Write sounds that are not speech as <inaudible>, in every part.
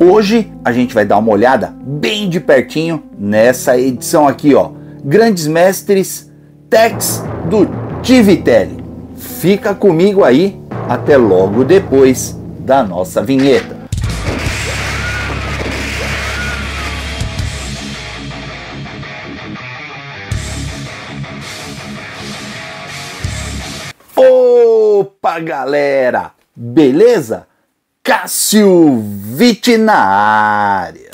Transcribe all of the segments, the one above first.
Hoje a gente vai dar uma olhada bem de pertinho nessa edição aqui, ó. Grandes Mestres Tex do Tivitelli. Fica comigo aí, até logo depois da nossa vinheta. Opa, galera! Beleza? Cássio Vitti na área.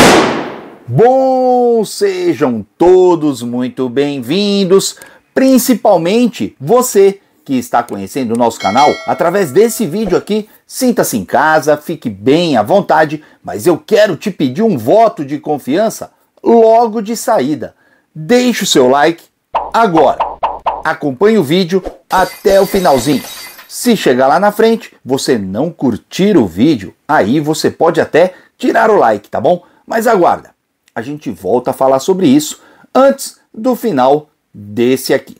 Bom, sejam todos muito bem-vindos, principalmente você que está conhecendo o nosso canal através desse vídeo aqui. Sinta-se em casa, fique bem à vontade, mas eu quero te pedir um voto de confiança logo de saída. Deixe o seu like agora. Acompanhe o vídeo até o finalzinho. Se chegar lá na frente, você não curtir o vídeo, aí você pode até tirar o like, tá bom? Mas aguarda, a gente volta a falar sobre isso antes do final desse aqui.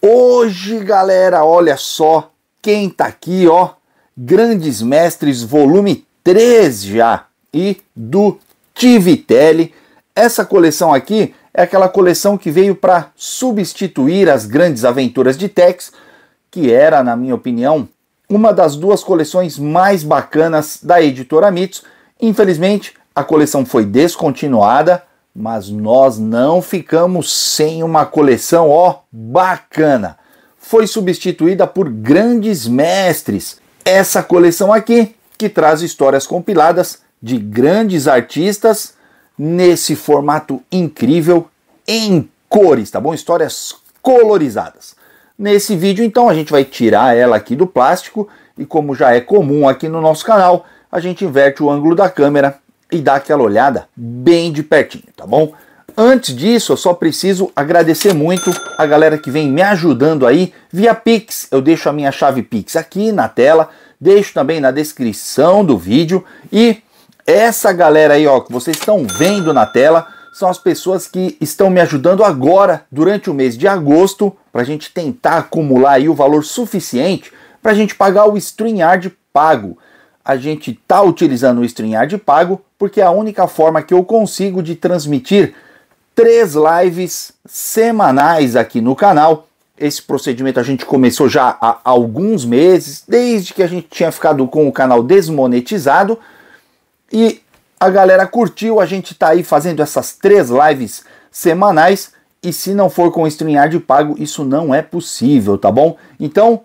Hoje, galera, olha só quem tá aqui, ó. Grandes Mestres, volume 3 já, e do Tivitelli. Essa coleção aqui é aquela coleção que veio para substituir as grandes aventuras de Tex, que era, na minha opinião, uma das duas coleções mais bacanas da editora Mitos. Infelizmente, a coleção foi descontinuada, mas nós não ficamos sem uma coleção ó bacana. Foi substituída por Grandes Mestres. Essa coleção aqui que traz histórias compiladas de grandes artistas nesse formato incrível em cores, tá bom? Histórias colorizadas nesse vídeo. Então a gente vai tirar ela aqui do plástico e como já é comum aqui no nosso canal, a gente inverte o ângulo da câmera e dá aquela olhada bem de pertinho, tá bom? Antes disso, eu só preciso agradecer muito a galera que vem me ajudando aí via Pix. Eu deixo a minha chave Pix aqui na tela, deixo também na descrição do vídeo e essa galera aí, ó, que vocês estão vendo na tela, são as pessoas que estão me ajudando agora, durante o mês de agosto, para a gente tentar acumular aí o valor suficiente para a gente pagar o StreamYard pago. A gente está utilizando o StreamYard pago porque é a única forma que eu consigo de transmitir três lives semanais aqui no canal. Esse procedimento a gente começou já há alguns meses, desde que a gente tinha ficado com o canal desmonetizado. E a galera curtiu, a gente tá aí fazendo essas três lives semanais e se não for com StreamYard pago, isso não é possível, tá bom? Então,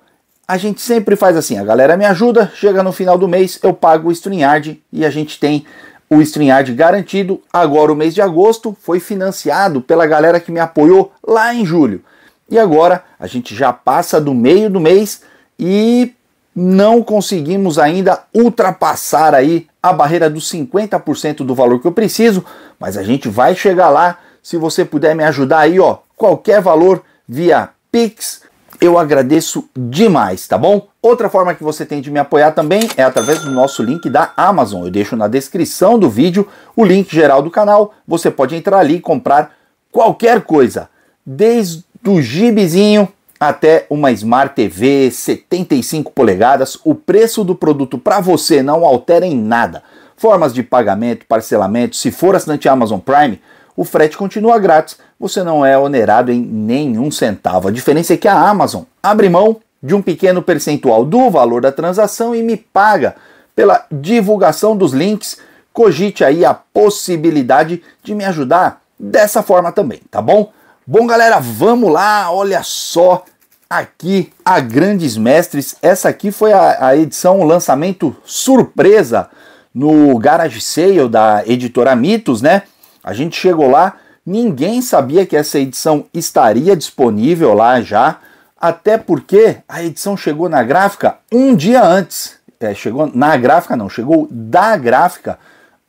a gente sempre faz assim, a galera me ajuda, chega no final do mês, eu pago o StreamYard e a gente tem o StreamYard garantido. Agora o mês de agosto foi financiado pela galera que me apoiou lá em julho. E agora a gente já passa do meio do mês e não conseguimos ainda ultrapassar aí a barreira dos 50% do valor que eu preciso, mas a gente vai chegar lá. Se você puder me ajudar aí, ó, qualquer valor via Pix, eu agradeço demais, tá bom? Outra forma que você tem de me apoiar também é através do nosso link da Amazon. Eu deixo na descrição do vídeo o link geral do canal. Você pode entrar ali e comprar qualquer coisa, desde o gibizinho até uma Smart TV 75 polegadas, o preço do produto para você não altera em nada. Formas de pagamento, parcelamento, se for assinante Amazon Prime, o frete continua grátis, você não é onerado em nenhum centavo. A diferença é que a Amazon abre mão de um pequeno percentual do valor da transação e me paga pela divulgação dos links. Cogite aí a possibilidade de me ajudar dessa forma também, tá bom? Bom, galera, vamos lá. Olha só aqui a Grandes Mestres. Essa aqui foi a, a edição, o lançamento surpresa no Garage Sale da editora Mitos, né? A gente chegou lá, ninguém sabia que essa edição estaria disponível lá já, até porque a edição chegou na gráfica um dia antes. É, chegou na gráfica, não, chegou da gráfica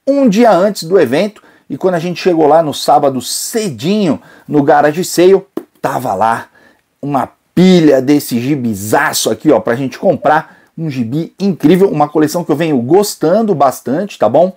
um dia antes do evento e quando a gente chegou lá no sábado cedinho, no garage seio, tava lá uma pilha desse gibizaço aqui, ó, pra gente comprar. Um gibi incrível, uma coleção que eu venho gostando bastante, tá bom?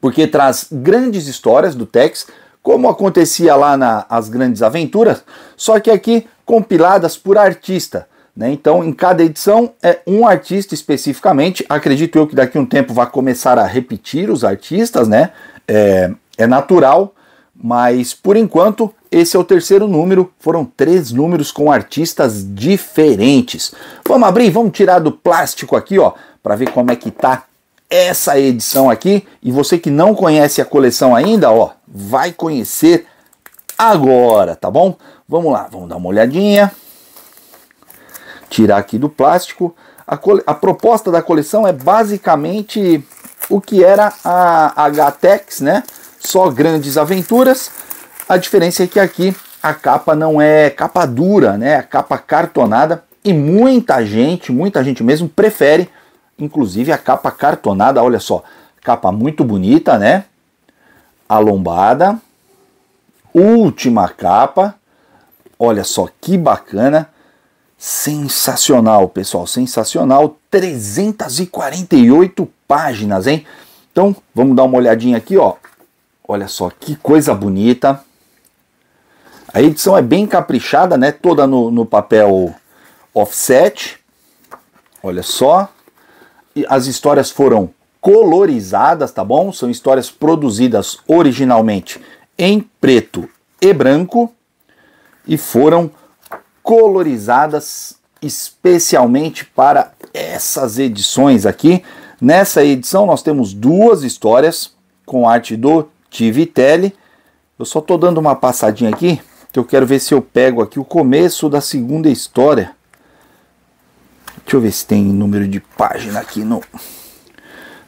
Porque traz grandes histórias do Tex, como acontecia lá nas na Grandes Aventuras, só que aqui compiladas por artista. Né? Então, em cada edição é um artista especificamente. Acredito eu que daqui a um tempo vai começar a repetir os artistas, né? é, é natural, mas por enquanto esse é o terceiro número. Foram três números com artistas diferentes. Vamos abrir, vamos tirar do plástico aqui, ó, para ver como é que tá essa edição aqui. E você que não conhece a coleção ainda, ó, vai conhecer agora, tá bom? Vamos lá, vamos dar uma olhadinha. Tirar aqui do plástico. A, a proposta da coleção é basicamente o que era a HTEX, né? Só grandes aventuras. A diferença é que aqui a capa não é capa dura, né? É capa cartonada e muita gente, muita gente mesmo prefere, inclusive a capa cartonada. Olha só, capa muito bonita, né? lombada. Última capa. Olha só que bacana Sensacional, pessoal, sensacional. 348 páginas, hein? Então, vamos dar uma olhadinha aqui, ó. Olha só que coisa bonita. A edição é bem caprichada, né? Toda no, no papel offset. Olha só. E as histórias foram colorizadas, tá bom? São histórias produzidas originalmente em preto e branco e foram colorizadas especialmente para essas edições aqui. Nessa edição nós temos duas histórias com arte do Tivitelli. Eu só estou dando uma passadinha aqui, que eu quero ver se eu pego aqui o começo da segunda história. Deixa eu ver se tem número de página aqui. Não,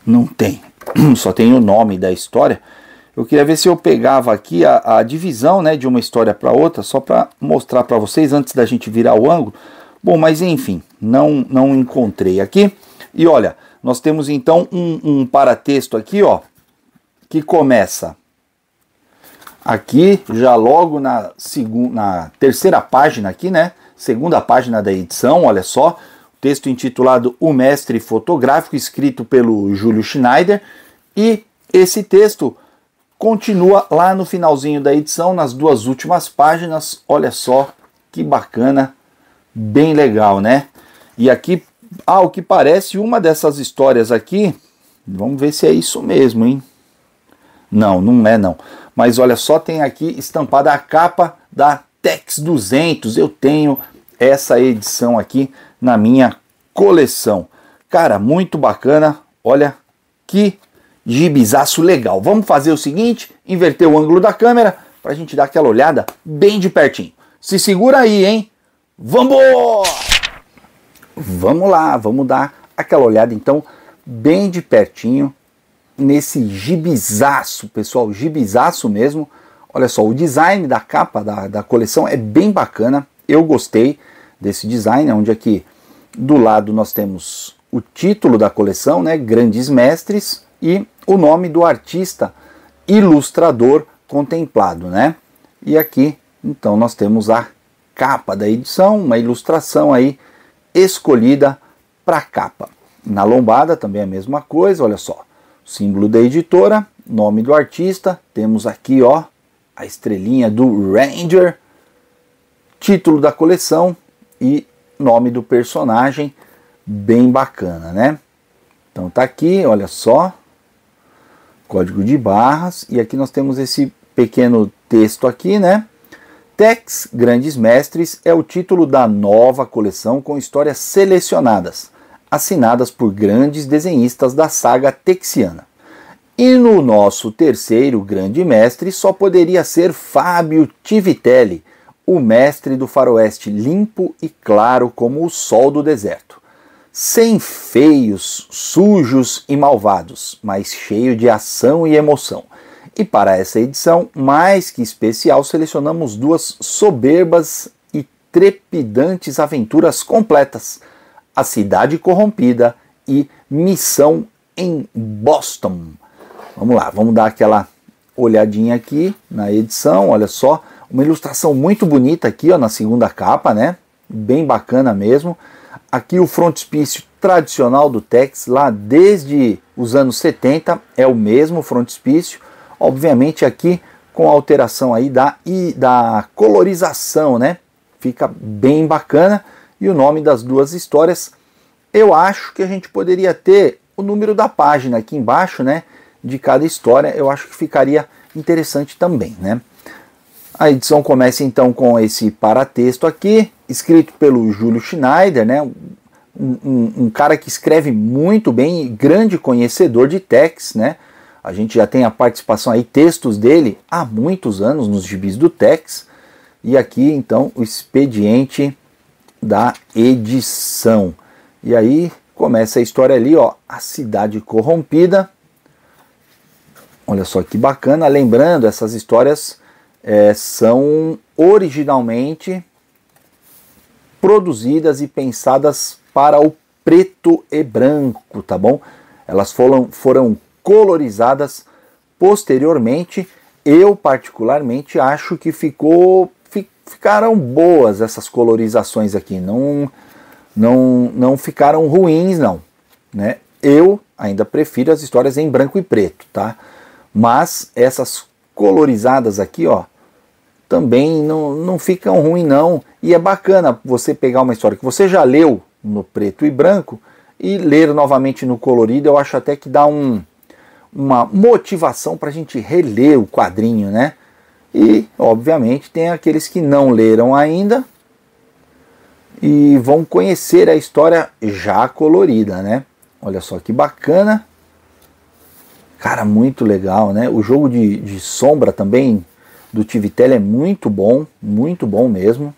não tem. <clears throat> Só tem o nome da história. Eu queria ver se eu pegava aqui a, a divisão né, de uma história para outra, só para mostrar para vocês antes da gente virar o ângulo. Bom, mas enfim, não, não encontrei aqui. E olha, nós temos então um, um paratexto aqui, ó, que começa aqui, já logo na, segunda, na terceira página aqui, né? Segunda página da edição, olha só. Texto intitulado O Mestre Fotográfico, escrito pelo Júlio Schneider. E esse texto Continua lá no finalzinho da edição, nas duas últimas páginas. Olha só que bacana, bem legal, né? E aqui, ao que parece, uma dessas histórias aqui, vamos ver se é isso mesmo, hein? Não, não é não. Mas olha só, tem aqui estampada a capa da Tex 200. Eu tenho essa edição aqui na minha coleção. Cara, muito bacana. Olha que gibizaço legal. Vamos fazer o seguinte, inverter o ângulo da câmera para a gente dar aquela olhada bem de pertinho. Se segura aí, hein? Vamos, Vamos lá, vamos dar aquela olhada então bem de pertinho nesse gibizaço, pessoal, gibizaço mesmo. Olha só, o design da capa da, da coleção é bem bacana, eu gostei desse design, onde aqui do lado nós temos o título da coleção, né, Grandes Mestres, e o nome do artista ilustrador contemplado, né? E aqui, então, nós temos a capa da edição, uma ilustração aí escolhida para capa. Na lombada também é a mesma coisa, olha só. Símbolo da editora, nome do artista, temos aqui, ó, a estrelinha do Ranger, título da coleção e nome do personagem, bem bacana, né? Então tá aqui, olha só, código de barras, e aqui nós temos esse pequeno texto aqui, né? Tex Grandes Mestres é o título da nova coleção com histórias selecionadas, assinadas por grandes desenhistas da saga texiana. E no nosso terceiro grande mestre só poderia ser Fábio Tivitelli, o mestre do faroeste limpo e claro como o sol do deserto sem feios, sujos e malvados, mas cheio de ação e emoção. E para essa edição mais que especial, selecionamos duas soberbas e trepidantes aventuras completas: A Cidade Corrompida e Missão em Boston. Vamos lá, vamos dar aquela olhadinha aqui na edição, olha só, uma ilustração muito bonita aqui, ó, na segunda capa, né? Bem bacana mesmo. Aqui o frontispício tradicional do Tex, lá desde os anos 70, é o mesmo frontispício, obviamente aqui com a alteração aí da, e da colorização, né? Fica bem bacana. E o nome das duas histórias, eu acho que a gente poderia ter o número da página aqui embaixo, né? De cada história, eu acho que ficaria interessante também, né? A edição começa então com esse paratexto aqui, escrito pelo Júlio Schneider, né? Um, um, um, cara que escreve muito bem, grande conhecedor de Tex, né? A gente já tem a participação aí, textos dele há muitos anos nos gibis do Tex. E aqui então o expediente da edição. E aí começa a história ali, ó, a cidade corrompida. Olha só que bacana, lembrando essas histórias é, são originalmente produzidas e pensadas para o preto e branco, tá bom? Elas foram, foram colorizadas posteriormente. Eu particularmente acho que ficou ficaram boas essas colorizações aqui, não não não ficaram ruins não, né? Eu ainda prefiro as histórias em branco e preto, tá? Mas essas colorizadas aqui, ó, também não, não ficam ruins não. E é bacana você pegar uma história que você já leu no preto e branco e ler novamente no colorido. Eu acho até que dá um, uma motivação para a gente reler o quadrinho, né? E, obviamente, tem aqueles que não leram ainda e vão conhecer a história já colorida, né? Olha só que bacana. Cara, muito legal, né? O jogo de, de sombra também do Tivitelli é muito bom, muito bom mesmo.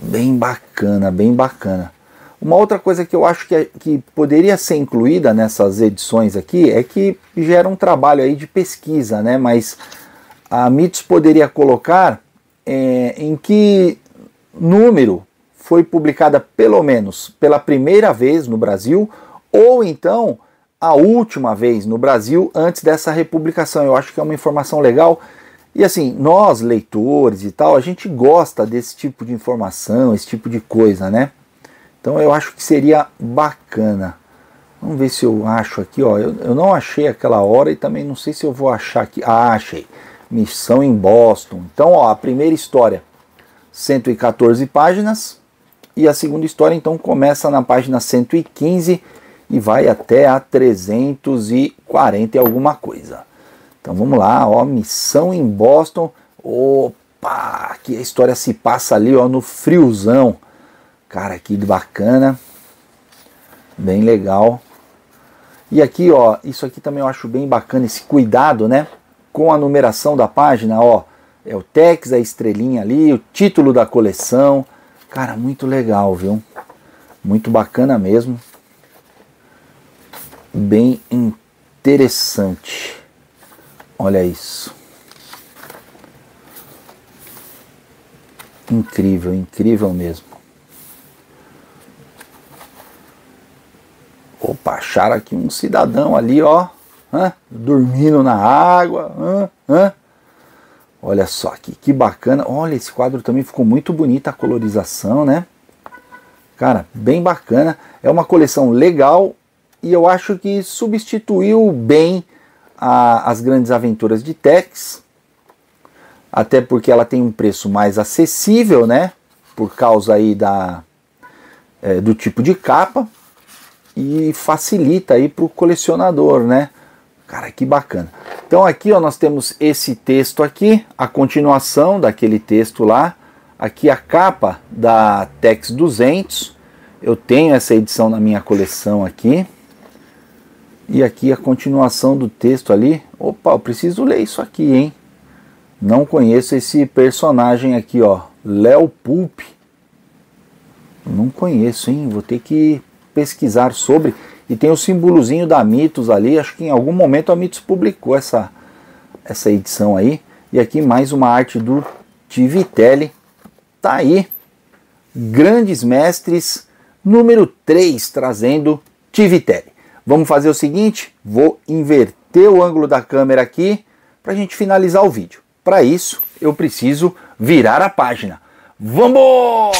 Bem bacana, bem bacana. Uma outra coisa que eu acho que, é, que poderia ser incluída nessas edições aqui é que gera um trabalho aí de pesquisa, né? Mas a MITS poderia colocar é, em que número foi publicada pelo menos pela primeira vez no Brasil, ou então a última vez no Brasil antes dessa republicação. Eu acho que é uma informação legal. E assim, nós leitores e tal, a gente gosta desse tipo de informação, esse tipo de coisa, né? Então eu acho que seria bacana. Vamos ver se eu acho aqui, ó. Eu, eu não achei aquela hora e também não sei se eu vou achar aqui. Ah, achei. Missão em Boston. Então, ó, a primeira história, 114 páginas. E a segunda história, então, começa na página 115 e vai até a 340 e alguma coisa. Então vamos lá, ó, missão em Boston. Opa, que a história se passa ali, ó, no friozão. Cara, que bacana. Bem legal. E aqui, ó, isso aqui também eu acho bem bacana esse cuidado, né, com a numeração da página, ó. É o Tex, a estrelinha ali, o título da coleção. Cara, muito legal, viu? Muito bacana mesmo bem interessante. Olha isso. Incrível, incrível mesmo. Opa, acharam aqui um cidadão ali, ó. Hã? Dormindo na água. Hã? Hã? Olha só aqui, que bacana. Olha, esse quadro também ficou muito bonita a colorização, né? Cara, bem bacana. É uma coleção legal e eu acho que substituiu bem a, as grandes aventuras de Tex, até porque ela tem um preço mais acessível, né? Por causa aí da, é, do tipo de capa e facilita aí para o colecionador, né? Cara, que bacana. Então aqui ó, nós temos esse texto aqui, a continuação daquele texto lá. Aqui a capa da Tex 200. Eu tenho essa edição na minha coleção aqui. E aqui a continuação do texto ali. Opa, eu preciso ler isso aqui, hein? Não conheço esse personagem aqui, ó. Léo Pulp. Não conheço, hein? Vou ter que pesquisar sobre. E tem o símbolozinho da Mitos ali. Acho que em algum momento a Mitos publicou essa, essa edição aí. E aqui mais uma arte do Tivitelli. Tá aí. Grandes Mestres, número 3, trazendo Tivitelli. Vamos fazer o seguinte, vou inverter o ângulo da câmera aqui para a gente finalizar o vídeo. Para isso, eu preciso virar a página. Vamos!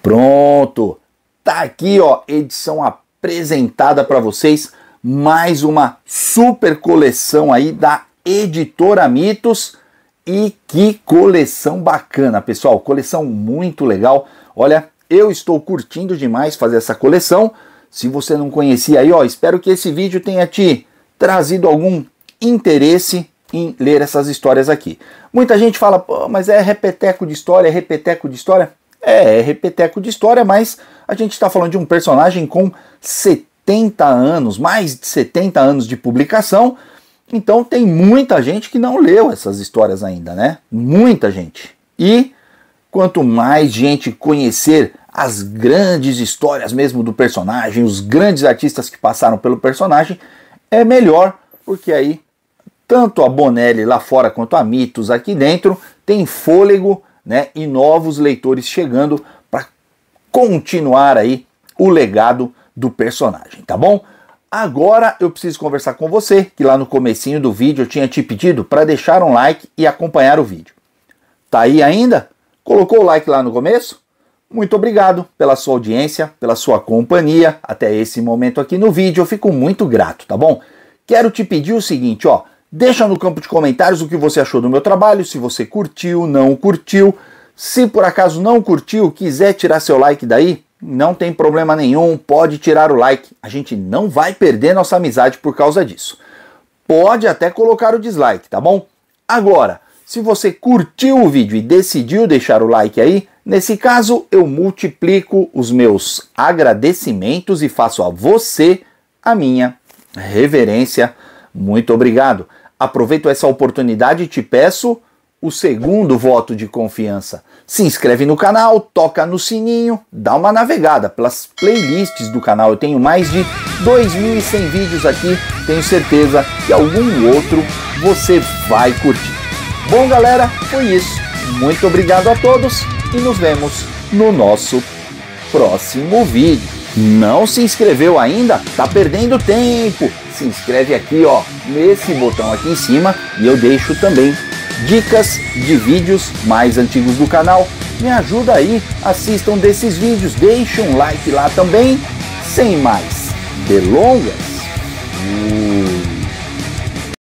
Pronto! Tá aqui, ó, edição apresentada para vocês, mais uma super coleção aí da Editora Mitos. E que coleção bacana, pessoal, coleção muito legal. Olha, eu estou curtindo demais fazer essa coleção se você não conhecia aí, ó, espero que esse vídeo tenha te trazido algum interesse em ler essas histórias aqui. Muita gente fala, mas é repeteco de história, é repeteco de história. É, é repeteco de história, mas a gente está falando de um personagem com 70 anos, mais de 70 anos de publicação. Então tem muita gente que não leu essas histórias ainda, né? Muita gente. E quanto mais gente conhecer as grandes histórias mesmo do personagem, os grandes artistas que passaram pelo personagem, é melhor, porque aí tanto a Bonelli lá fora quanto a Mitos aqui dentro tem fôlego né, e novos leitores chegando para continuar aí o legado do personagem, tá bom? Agora eu preciso conversar com você, que lá no comecinho do vídeo eu tinha te pedido para deixar um like e acompanhar o vídeo. Tá aí ainda? Colocou o like lá no começo? Muito obrigado pela sua audiência, pela sua companhia até esse momento aqui no vídeo. Eu fico muito grato, tá bom? Quero te pedir o seguinte, ó, deixa no campo de comentários o que você achou do meu trabalho, se você curtiu, não curtiu. Se por acaso não curtiu, quiser tirar seu like daí, não tem problema nenhum, pode tirar o like. A gente não vai perder nossa amizade por causa disso. Pode até colocar o dislike, tá bom? Agora, se você curtiu o vídeo e decidiu deixar o like aí, Nesse caso, eu multiplico os meus agradecimentos e faço a você a minha reverência. Muito obrigado. Aproveito essa oportunidade e te peço o segundo voto de confiança. Se inscreve no canal, toca no sininho, dá uma navegada pelas playlists do canal. Eu tenho mais de 2.100 vídeos aqui, tenho certeza que algum outro você vai curtir. Bom, galera, foi isso. Muito obrigado a todos e nos vemos no nosso próximo vídeo. Não se inscreveu ainda? Tá perdendo tempo! Se inscreve aqui, ó, nesse botão aqui em cima e eu deixo também dicas de vídeos mais antigos do canal. Me ajuda aí, assistam desses vídeos, deixe um like lá também. Sem mais delongas. Uh.